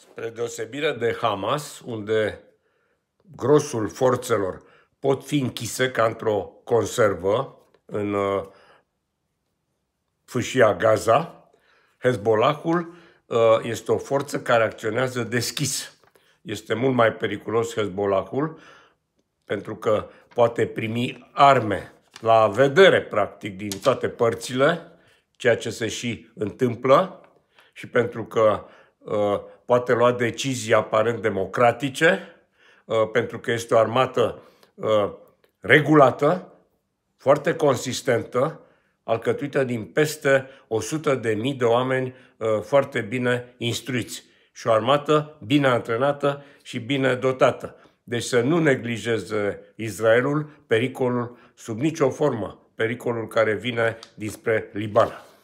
Spre deosebire de Hamas, unde grosul forțelor pot fi închise ca într-o conservă în uh, fâșia Gaza, Hezbollahul uh, este o forță care acționează deschis. Este mult mai periculos Hezbollahul pentru că poate primi arme la vedere, practic, din toate părțile, ceea ce se și întâmplă și pentru că Uh, poate lua decizii aparent democratice, uh, pentru că este o armată uh, regulată, foarte consistentă, alcătuită din peste 100 de mii de oameni foarte bine instruiți și o armată bine antrenată și bine dotată. Deci să nu neglijeze Israelul pericolul, sub nicio formă, pericolul care vine dinspre Liban.